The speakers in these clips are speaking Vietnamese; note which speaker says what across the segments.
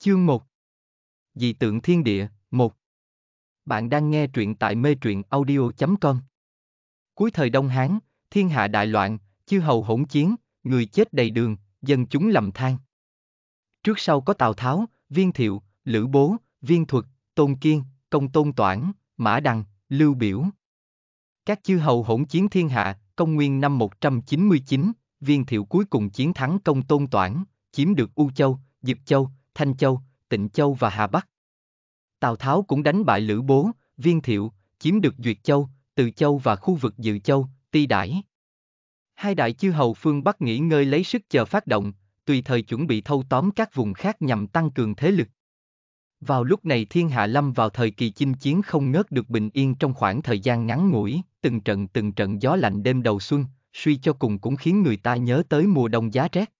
Speaker 1: Chương 1 Dị tượng thiên địa, 1 Bạn đang nghe truyện tại mê truyện audio.com Cuối thời Đông Hán, thiên hạ đại loạn, chư hầu hỗn chiến, người chết đầy đường, dân chúng lầm than. Trước sau có Tào Tháo, Viên Thiệu, Lữ Bố, Viên Thuật, Tôn Kiên, Công Tôn Toản, Mã Đằng, Lưu Biểu. Các chư hầu hỗn chiến thiên hạ, công nguyên năm 199, Viên Thiệu cuối cùng chiến thắng Công Tôn Toản, chiếm được U Châu, Dực Châu, Thanh Châu, Tịnh Châu và Hà Bắc. Tào Tháo cũng đánh bại Lữ Bố, Viên Thiệu, chiếm được Duyệt Châu, Từ Châu và khu vực Dự Châu, Ti Đãi. Hai đại chư hầu phương Bắc nghỉ ngơi lấy sức chờ phát động, tùy thời chuẩn bị thâu tóm các vùng khác nhằm tăng cường thế lực. Vào lúc này thiên hạ lâm vào thời kỳ chinh chiến không ngớt được bình yên trong khoảng thời gian ngắn ngủi, từng trận từng trận gió lạnh đêm đầu xuân, suy cho cùng cũng khiến người ta nhớ tới mùa đông giá rét.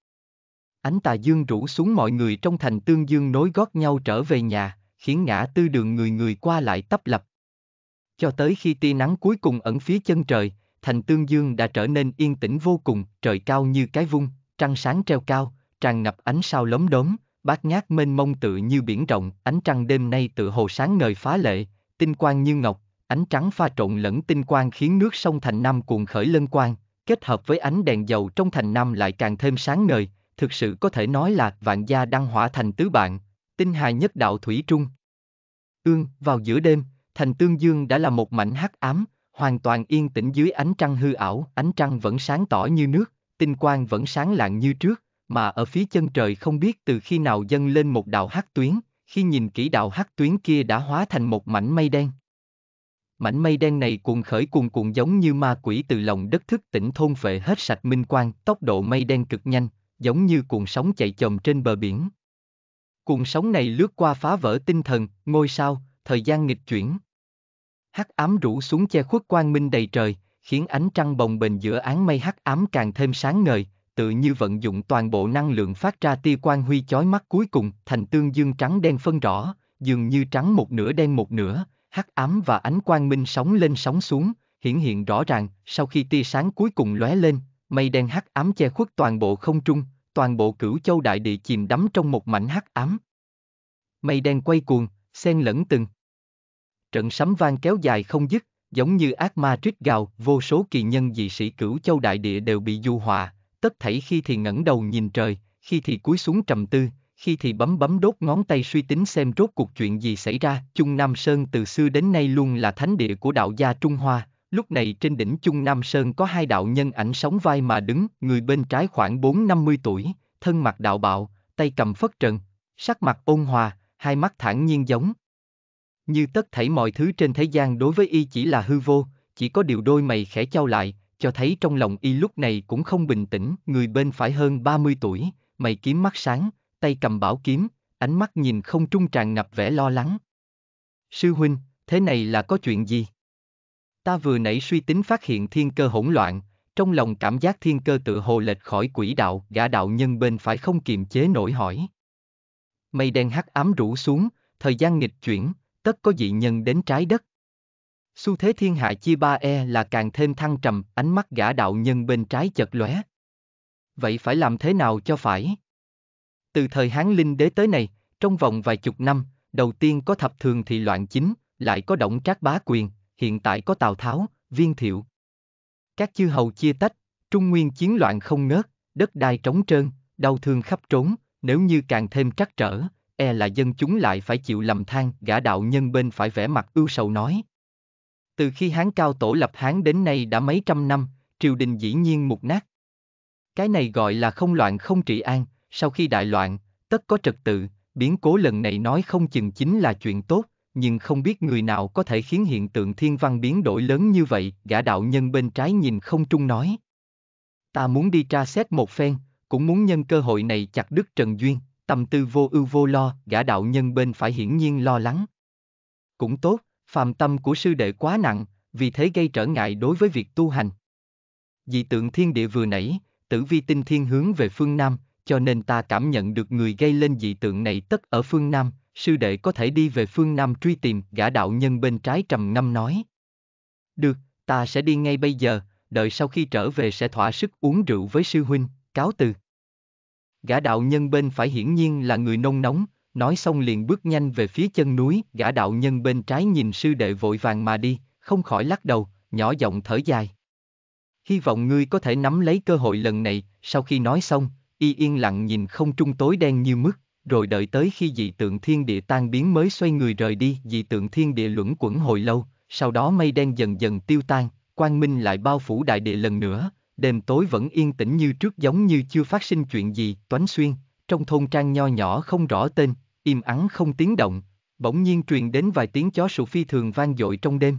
Speaker 1: Ánh tà dương rủ xuống mọi người trong thành tương dương nối gót nhau trở về nhà, khiến ngã tư đường người người qua lại tấp lập. Cho tới khi tia nắng cuối cùng ẩn phía chân trời, thành tương dương đã trở nên yên tĩnh vô cùng, trời cao như cái vung, trăng sáng treo cao, tràn ngập ánh sao lấm đốm, bát ngát mênh mông tự như biển rộng, ánh trăng đêm nay tự hồ sáng ngời phá lệ, tinh quang như ngọc, ánh trắng pha trộn lẫn tinh quang khiến nước sông thành Nam cuồn khởi lân quang, kết hợp với ánh đèn dầu trong thành Nam lại càng thêm sáng ngời, thực sự có thể nói là vạn gia đăng hỏa thành tứ bạn, tinh hài nhất đạo thủy trung. Ương, vào giữa đêm, thành tương dương đã là một mảnh hắc ám, hoàn toàn yên tĩnh dưới ánh trăng hư ảo, ánh trăng vẫn sáng tỏ như nước, tinh quang vẫn sáng lạng như trước, mà ở phía chân trời không biết từ khi nào dâng lên một đạo hắc tuyến, khi nhìn kỹ đạo hắc tuyến kia đã hóa thành một mảnh mây đen. Mảnh mây đen này cuồn khởi cuồn cuộn giống như ma quỷ từ lòng đất thức tỉnh thôn phệ hết sạch minh quang, tốc độ mây đen cực nhanh, giống như cuộn sóng chạy chồng trên bờ biển. Cuộn sóng này lướt qua phá vỡ tinh thần, ngôi sao, thời gian nghịch chuyển. Hắc ám rủ xuống che khuất quang minh đầy trời, khiến ánh trăng bồng bềnh giữa áng mây hắc ám càng thêm sáng ngời, tự như vận dụng toàn bộ năng lượng phát ra tia quang huy chói mắt cuối cùng, thành tương dương trắng đen phân rõ, dường như trắng một nửa đen một nửa, hắc ám và ánh quang minh sóng lên sóng xuống, hiển hiện rõ ràng, sau khi tia sáng cuối cùng lóe lên, mây đen hắc ám che khuất toàn bộ không trung, toàn bộ cửu châu đại địa chìm đắm trong một mảnh hắc ám. Mây đen quay cuồng, xen lẫn từng. Trận sấm vang kéo dài không dứt, giống như ác ma trít gào, vô số kỳ nhân dị sĩ cửu châu đại địa đều bị du hòa. tất thảy khi thì ngẩng đầu nhìn trời, khi thì cúi xuống trầm tư, khi thì bấm bấm đốt ngón tay suy tính xem rốt cuộc chuyện gì xảy ra. Trung Nam Sơn từ xưa đến nay luôn là thánh địa của đạo gia Trung Hoa, Lúc này trên đỉnh Chung Nam Sơn có hai đạo nhân ảnh sóng vai mà đứng, người bên trái khoảng 4-50 tuổi, thân mặt đạo bạo, tay cầm phất trần, sắc mặt ôn hòa, hai mắt thản nhiên giống. Như tất thảy mọi thứ trên thế gian đối với y chỉ là hư vô, chỉ có điều đôi mày khẽ trao lại, cho thấy trong lòng y lúc này cũng không bình tĩnh, người bên phải hơn 30 tuổi, mày kiếm mắt sáng, tay cầm bảo kiếm, ánh mắt nhìn không trung tràn ngập vẻ lo lắng. Sư huynh, thế này là có chuyện gì? Ta vừa nãy suy tính phát hiện thiên cơ hỗn loạn, trong lòng cảm giác thiên cơ tự hồ lệch khỏi quỹ đạo, gã đạo nhân bên phải không kiềm chế nổi hỏi. Mây đen hắc ám rủ xuống, thời gian nghịch chuyển, tất có dị nhân đến trái đất. Xu thế thiên hạ chia ba e là càng thêm thăng trầm, ánh mắt gã đạo nhân bên trái chật lóe. Vậy phải làm thế nào cho phải? Từ thời Hán Linh đế tới này, trong vòng vài chục năm, đầu tiên có thập thường thị loạn chính, lại có động trác bá quyền, hiện tại có Tào Tháo, Viên Thiệu. Các chư hầu chia tách, Trung Nguyên chiến loạn không ngớt, đất đai trống trơn, đau thương khắp trốn, nếu như càng thêm trắc trở, e là dân chúng lại phải chịu lầm than, gã đạo nhân bên phải vẻ mặt ưu sầu nói. Từ khi Hán Cao Tổ lập Hán đến nay đã mấy trăm năm, triều đình dĩ nhiên mục nát. Cái này gọi là không loạn không trị an, sau khi đại loạn, tất có trật tự, biến cố lần này nói không chừng chính là chuyện tốt, nhưng không biết người nào có thể khiến hiện tượng thiên văn biến đổi lớn như vậy, gã đạo nhân bên trái nhìn không trung nói. Ta muốn đi tra xét một phen, cũng muốn nhân cơ hội này chặt đứt Trần Duyên, tâm tư vô ưu vô lo, gã đạo nhân bên phải hiển nhiên lo lắng. Cũng tốt, phàm tâm của sư đệ quá nặng, vì thế gây trở ngại đối với việc tu hành. Dị tượng thiên địa vừa nãy, tử vi tinh thiên hướng về phương Nam, cho nên ta cảm nhận được người gây lên dị tượng này tất ở phương Nam, sư đệ có thể đi về phương Nam truy tìm, gã đạo nhân bên trái trầm ngâm nói. Được, ta sẽ đi ngay bây giờ, đợi sau khi trở về sẽ thỏa sức uống rượu với sư huynh, cáo từ. Gã đạo nhân bên phải hiển nhiên là người nông nóng, nói xong liền bước nhanh về phía chân núi, gã đạo nhân bên trái nhìn sư đệ vội vàng mà đi, không khỏi lắc đầu, nhỏ giọng thở dài. Hy vọng ngươi có thể nắm lấy cơ hội lần này, sau khi nói xong, y yên lặng nhìn không trung tối đen như mức rồi đợi tới khi dị tượng thiên địa tan biến mới xoay người rời đi. Dị tượng thiên địa luẩn quẩn hồi lâu, sau đó mây đen dần dần tiêu tan, quang minh lại bao phủ đại địa lần nữa, đêm tối vẫn yên tĩnh như trước giống như chưa phát sinh chuyện gì. Toánh xuyên, trong thôn trang nho nhỏ không rõ tên, im ắng không tiếng động, bỗng nhiên truyền đến vài tiếng chó sủa phi thường vang dội trong đêm.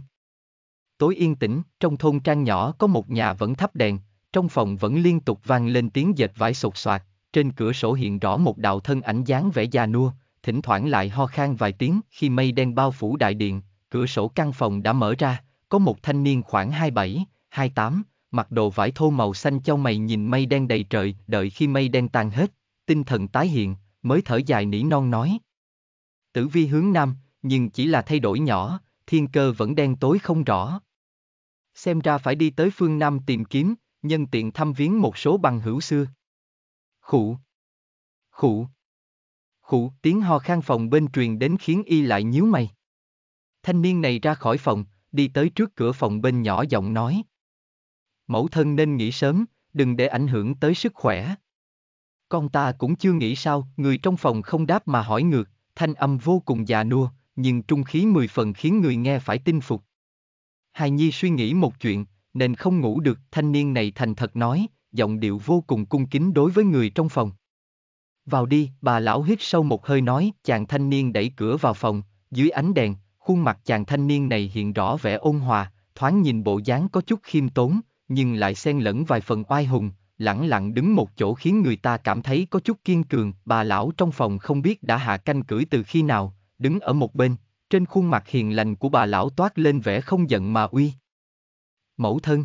Speaker 1: Tối yên tĩnh, trong thôn trang nhỏ có một nhà vẫn thắp đèn, trong phòng vẫn liên tục vang lên tiếng dệt vải sột soạt, trên cửa sổ hiện rõ một đạo thân ảnh dáng vẻ già nua, thỉnh thoảng lại ho khan vài tiếng khi mây đen bao phủ đại điện, cửa sổ căn phòng đã mở ra, có một thanh niên khoảng 27, 28, mặc đồ vải thô màu xanh cho mày nhìn mây đen đầy trời, đợi khi mây đen tan hết, tinh thần tái hiện, mới thở dài nỉ non nói. Tử vi hướng nam, nhưng chỉ là thay đổi nhỏ, thiên cơ vẫn đen tối không rõ. Xem ra phải đi tới phương Nam tìm kiếm, nhân tiện thăm viếng một số bằng hữu xưa. Khụ. Khụ. Khụ, tiếng ho khan phòng bên truyền đến khiến y lại nhíu mày. Thanh niên này ra khỏi phòng, đi tới trước cửa phòng bên nhỏ giọng nói. Mẫu thân nên nghỉ sớm, đừng để ảnh hưởng tới sức khỏe. Con ta cũng chưa nghĩ sao, người trong phòng không đáp mà hỏi ngược, thanh âm vô cùng già nua, nhưng trung khí mười phần khiến người nghe phải tin phục. Hài Nhi suy nghĩ một chuyện, nên không ngủ được, thanh niên này thành thật nói, giọng điệu vô cùng cung kính đối với người trong phòng. Vào đi, bà lão hít sâu một hơi nói, chàng thanh niên đẩy cửa vào phòng, dưới ánh đèn, khuôn mặt chàng thanh niên này hiện rõ vẻ ôn hòa, thoáng nhìn bộ dáng có chút khiêm tốn, nhưng lại xen lẫn vài phần oai hùng, lẳng lặng đứng một chỗ khiến người ta cảm thấy có chút kiên cường. Bà lão trong phòng không biết đã hạ canh cử từ khi nào, đứng ở một bên, trên khuôn mặt hiền lành của bà lão toát lên vẻ không giận mà uy. Mẫu thân